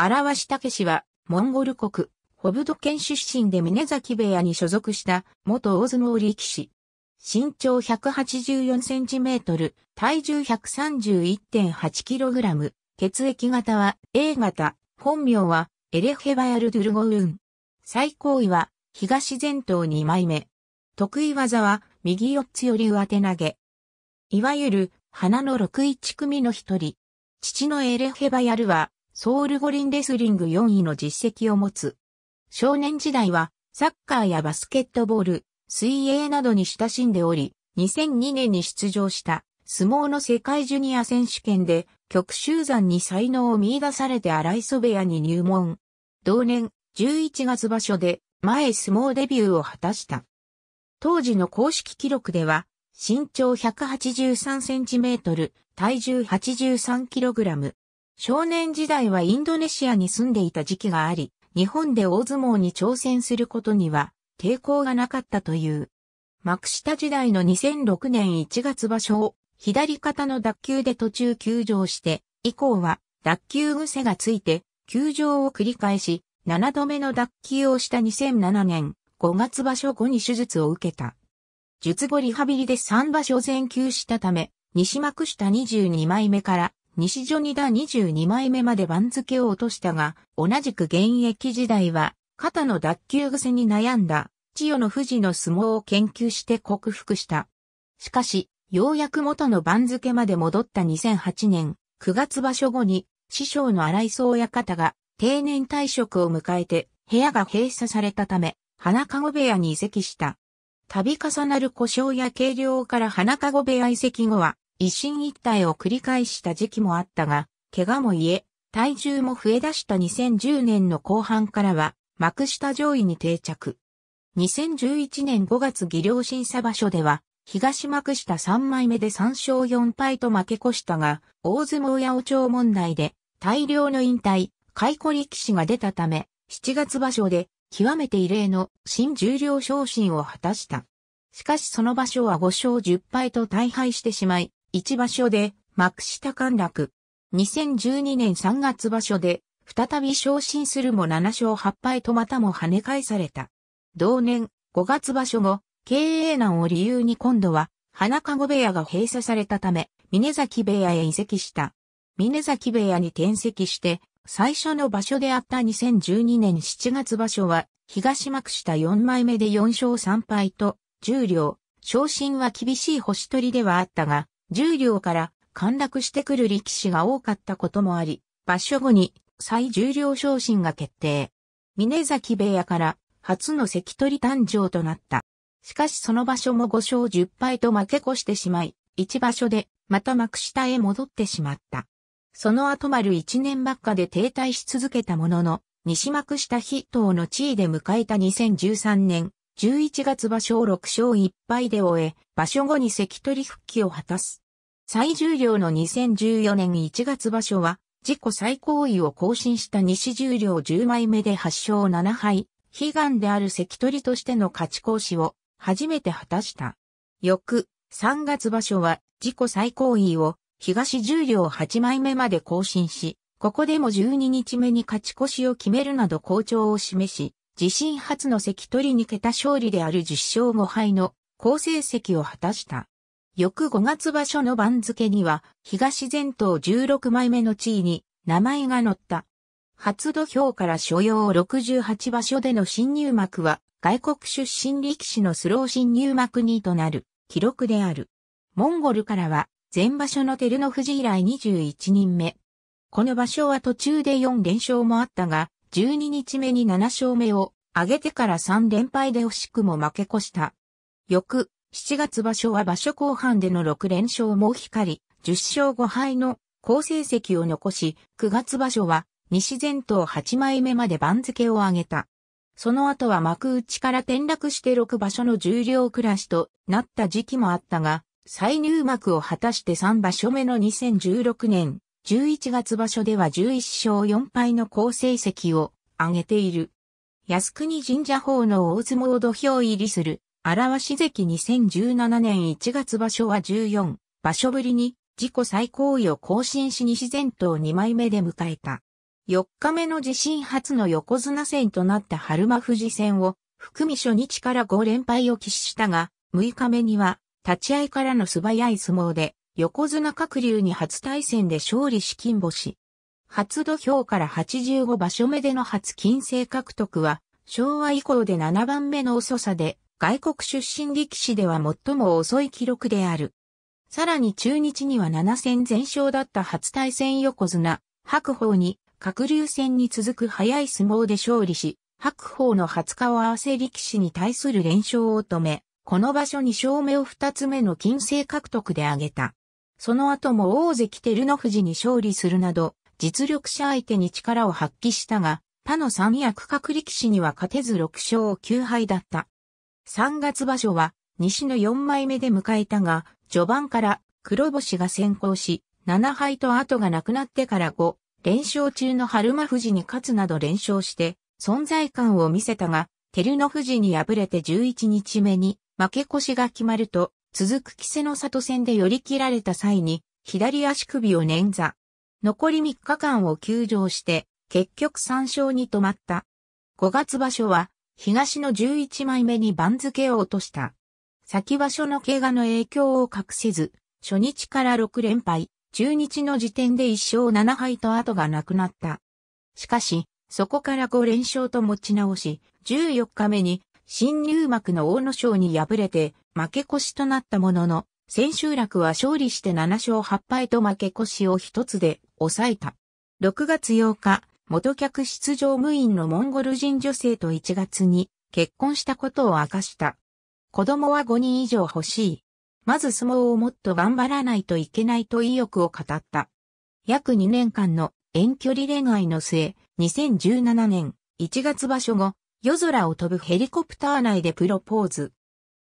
荒鷲武氏は、モンゴル国、ホブド県出身で峰崎部屋に所属した、元大相撲力士。身長184センチメートル、体重131.8キログラム、血液型は A 型、本名はエレヘバヤルドゥルゴウン。最高位は東前頭2枚目。得意技は右四つより上手投げ。いわゆる花の61組の一人。父のエレヘバヤルはソウル五輪レスリング4位の実績を持つ。少年時代はサッカーやバスケットボール、水泳などに親しんでおり、2002年に出場した相撲の世界ジュニア選手権で極集山に才能を見出されて荒磯部屋に入門。同年11月場所で前相撲デビューを果たした。当時の公式記録では身長183センチメートル、体重83キログラム、少年時代はインドネシアに住んでいた時期があり、日本で大相撲に挑戦することには抵抗がなかったという。幕下時代の2006年1月場所を左肩の脱臼で途中休場して、以降は脱臼癖がついて休場を繰り返し、7度目の脱臼をした2007年5月場所後に手術を受けた。術後リハビリで3場所全休したため、西幕下22枚目から西ジョニダ22枚目まで番付を落としたが、同じく現役時代は、肩の脱臼癖に悩んだ、千代の富士の相撲を研究して克服した。しかし、ようやく元の番付まで戻った2008年、9月場所後に、師匠の荒磯親方が定年退職を迎えて、部屋が閉鎖されたため、花籠部屋に移籍した。度重なる故障や軽量から花籠部屋移籍後は、一進一退を繰り返した時期もあったが、怪我も言え、体重も増え出した2010年の後半からは、幕下上位に定着。2011年5月技量審査場所では、東幕下3枚目で3勝4敗と負け越したが、大相撲やお長問題で、大量の引退、解雇力士が出たため、7月場所で、極めて異例の新十両昇進を果たした。しかしその場所は5勝10敗と大敗してしまい、一場所で幕下陥落。2012年3月場所で再び昇進するも7勝8敗とまたも跳ね返された。同年5月場所後、経営難を理由に今度は花籠部屋が閉鎖されたため、峰崎部屋へ移籍した。峰崎部屋に転籍して、最初の場所であった2012年7月場所は、東幕下4枚目で4勝3敗と、重量、昇進は厳しい星取りではあったが、重量から陥落してくる力士が多かったこともあり、場所後に最重量昇進が決定。峰崎部屋から初の関取誕生となった。しかしその場所も5勝10敗と負け越してしまい、一場所でまた幕下へ戻ってしまった。その後丸1年ばっかで停滞し続けたものの、西幕下筆頭の地位で迎えた2013年、11月場所を6勝1敗で終え、場所後に関取復帰を果たす。最重量の2014年1月場所は、自己最高位を更新した西重量10枚目で8勝7敗、悲願である関取としての勝ち講師を初めて果たした。翌、3月場所は自己最高位を東重量8枚目まで更新し、ここでも12日目に勝ち越しを決めるなど好調を示し、自身初の関取に桁勝利である10勝5敗の好成績を果たした。翌5月場所の番付には、東前頭16枚目の地位に名前が載った。初土俵から所要68場所での新入幕は、外国出身力士のスロー新入幕2となる記録である。モンゴルからは、前場所の照ノ富士以来21人目。この場所は途中で4連勝もあったが、12日目に7勝目を挙げてから3連敗で惜しくも負け越した。翌、7月場所は場所後半での6連勝も光り、10勝5敗の好成績を残し、9月場所は西前頭8枚目まで番付を上げた。その後は幕内から転落して6場所の重量暮らしとなった時期もあったが、再入幕を果たして3場所目の2016年11月場所では11勝4敗の好成績を挙げている。靖国神社法の大相撲土俵入りする、荒鷲関2017年1月場所は14場所ぶりに自己最高位を更新し西前頭2枚目で迎えた。4日目の自身初の横綱戦となった春馬富士戦を含み初日から5連敗を喫したが、6日目には立ち合いからの素早い相撲で横綱各流に初対戦で勝利し金星。初土俵から85場所目での初金星獲得は、昭和以降で7番目の遅さで、外国出身力士では最も遅い記録である。さらに中日には7戦全勝だった初対戦横綱、白鵬に、各流戦に続く早い相撲で勝利し、白鵬の20顔合わせ力士に対する連勝を止め、この場所に勝目を2つ目の金星獲得で挙げた。その後も大関照ノ富士に勝利するなど、実力者相手に力を発揮したが、他の三役各力士には勝てず6勝9敗だった。3月場所は、西の4枚目で迎えたが、序盤から黒星が先行し、7敗と後がなくなってから5、連勝中の春馬富士に勝つなど連勝して、存在感を見せたが、照ノ富士に敗れて11日目に負け越しが決まると、続く稀勢の里戦で寄り切られた際に、左足首を捻挫。残り3日間を休場して、結局3勝に止まった。5月場所は、東の11枚目に番付を落とした。先場所の怪我の影響を隠せず、初日から6連敗、中日の時点で1勝7敗と後がなくなった。しかし、そこから5連勝と持ち直し、14日目に新入幕の大野賞に敗れて、負け越しとなったものの、千秋楽は勝利して7勝8敗と負け越しを一つで抑えた。6月8日、元客出場無員のモンゴル人女性と1月に結婚したことを明かした。子供は5人以上欲しい。まず相撲をもっと頑張らないといけないと意欲を語った。約2年間の遠距離恋愛の末、2017年1月場所後、夜空を飛ぶヘリコプター内でプロポーズ。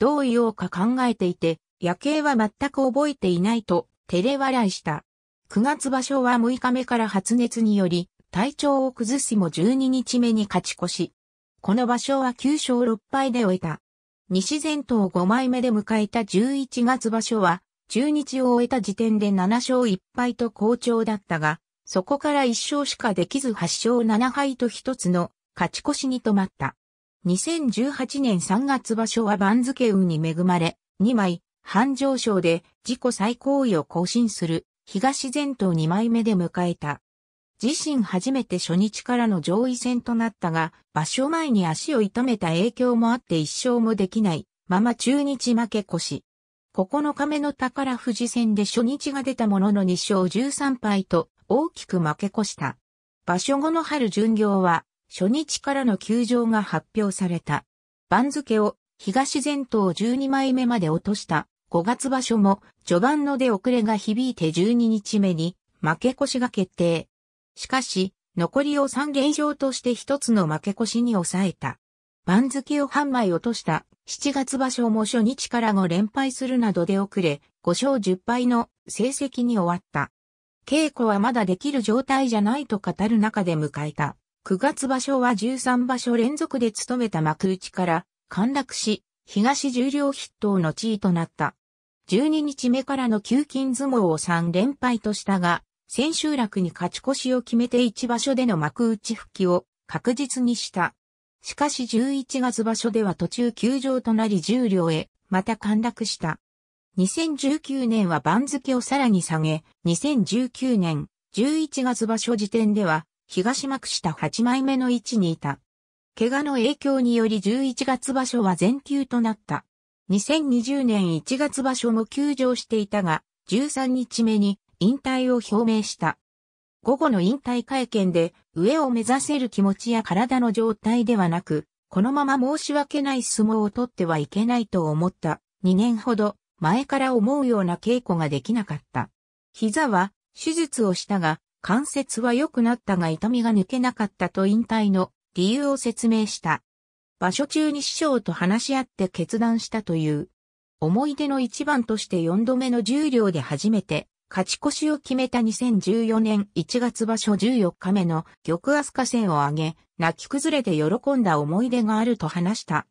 どう言おうか考えていて、夜景は全く覚えていないと、照れ笑いした。9月場所は6日目から発熱により、体調を崩しも12日目に勝ち越し。この場所は9勝6敗で終えた。西前頭5枚目で迎えた11月場所は、中日を終えた時点で7勝1敗と好調だったが、そこから1勝しかできず8勝7敗と1つの勝ち越しに止まった。2018年3月場所は番付運に恵まれ、2枚、半上昇で自己最高位を更新する東前頭2枚目で迎えた。自身初めて初日からの上位戦となったが、場所前に足を痛めた影響もあって一勝もできない、まま中日負け越し。9日目の宝富士戦で初日が出たものの2勝13敗と大きく負け越した。場所後の春巡業は初日からの休場が発表された。番付を東前頭12枚目まで落とした5月場所も序盤の出遅れが響いて12日目に負け越しが決定。しかし、残りを3連勝として一つの負け越しに抑えた。番付を半枚落とした7月場所も初日から5連敗するなど出遅れ、5勝10敗の成績に終わった。稽古はまだできる状態じゃないと語る中で迎えた9月場所は13場所連続で務めた幕内から陥落し、東十両筆頭の地位となった。12日目からの休勤相撲を3連敗としたが、千秋楽に勝ち越しを決めて1場所での幕内復帰を確実にした。しかし11月場所では途中休場となり重量両へ、また陥落した。2019年は番付をさらに下げ、2019年11月場所時点では東幕下8枚目の位置にいた。怪我の影響により11月場所は全休となった。2020年1月場所も休場していたが、13日目に引退を表明した。午後の引退会見で、上を目指せる気持ちや体の状態ではなく、このまま申し訳ない相撲を取ってはいけないと思った。2年ほど前から思うような稽古ができなかった。膝は手術をしたが、関節は良くなったが痛みが抜けなかったと引退の理由を説明した。場所中に師匠と話し合って決断したという。思い出の一番として4度目の重量で初めて勝ち越しを決めた2014年1月場所14日目の玉飛鳥戦を挙げ、泣き崩れて喜んだ思い出があると話した。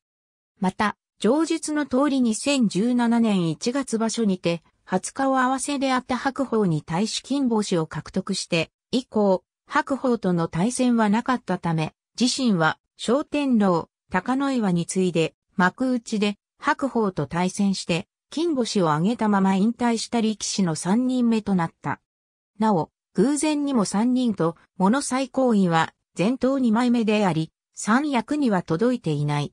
また、上述の通り2017年1月場所にて、20日を合わせであった白鵬に対し金星を獲得して、以降、白鵬との対戦はなかったため、自身は、昇天狼、高野岩に次いで、幕内で、白鵬と対戦して、金星を挙げたまま引退した力士の3人目となった。なお、偶然にも3人と、物最高位は、前頭2枚目であり、三役には届いていない。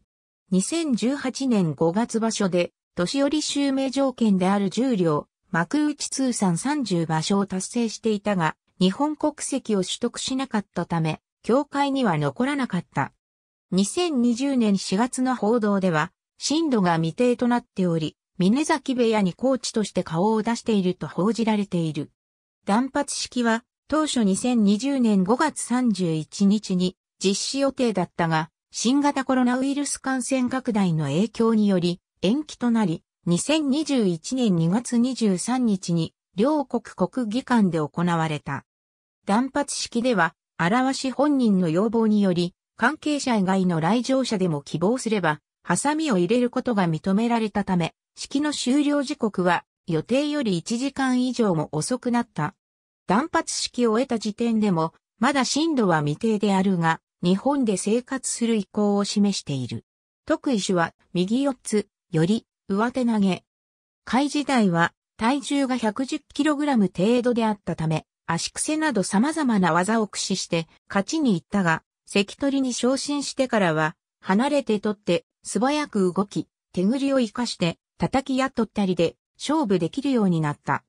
2018年5月場所で、年寄り襲名条件である重量両、幕内通算30場所を達成していたが、日本国籍を取得しなかったため、協会には残らなかった。2020年4月の報道では、震度が未定となっており、峰崎部屋にコーチとして顔を出していると報じられている。断髪式は当初2020年5月31日に実施予定だったが、新型コロナウイルス感染拡大の影響により延期となり、2021年2月23日に両国国技館で行われた。断髪式では、表し本人の要望により、関係者以外の来場者でも希望すれば、ハサミを入れることが認められたため、式の終了時刻は予定より1時間以上も遅くなった。断髪式を終えた時点でも、まだ震度は未定であるが、日本で生活する意向を示している。特異種は右四つ、より上手投げ。貝時代は体重が 110kg 程度であったため、足癖など様々な技を駆使して勝ちに行ったが、関取に昇進してからは、離れて取って素早く動き、手繰りを生かして叩き雇ったりで勝負できるようになった。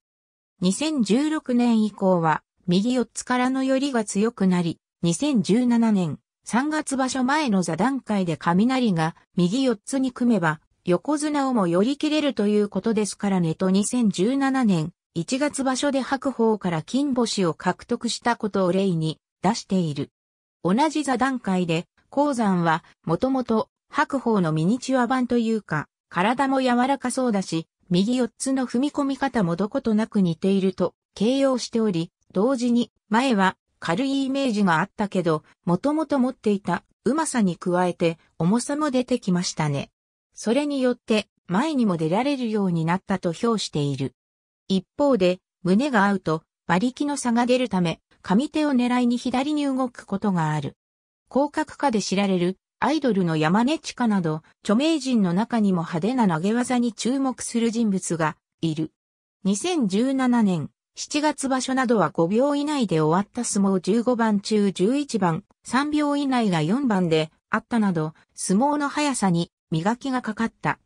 2016年以降は、右四つからの寄りが強くなり、2017年3月場所前の座談会で雷が右四つに組めば横綱をもより切れるということですからねと2017年1月場所で白鵬から金星を獲得したことを例に出している。同じ座談会で、鉱山はもともと白鵬のミニチュア版というか、体も柔らかそうだし、右四つの踏み込み方もどことなく似ていると形容しており、同時に前は軽いイメージがあったけど、もともと持っていたうまさに加えて重さも出てきましたね。それによって前にも出られるようになったと評している。一方で、胸が合うと馬力の差が出るため、上手を狙いに左に動くことがある。広角下で知られるアイドルの山根地下など、著名人の中にも派手な投げ技に注目する人物がいる。2017年7月場所などは5秒以内で終わった相撲15番中11番、3秒以内が4番であったなど、相撲の速さに磨きがかかった。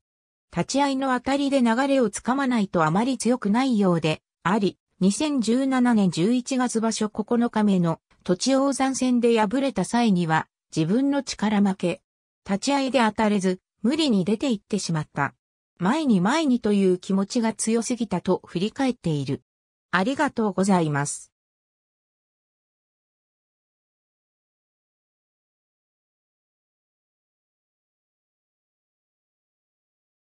立ち合いの当たりで流れをつかまないとあまり強くないようで、あり、2017年11月場所9日目の土地王山戦で敗れた際には、自分の力負け。立ち合いで当たれず、無理に出て行ってしまった。前に前にという気持ちが強すぎたと振り返っている。ありがとうございます。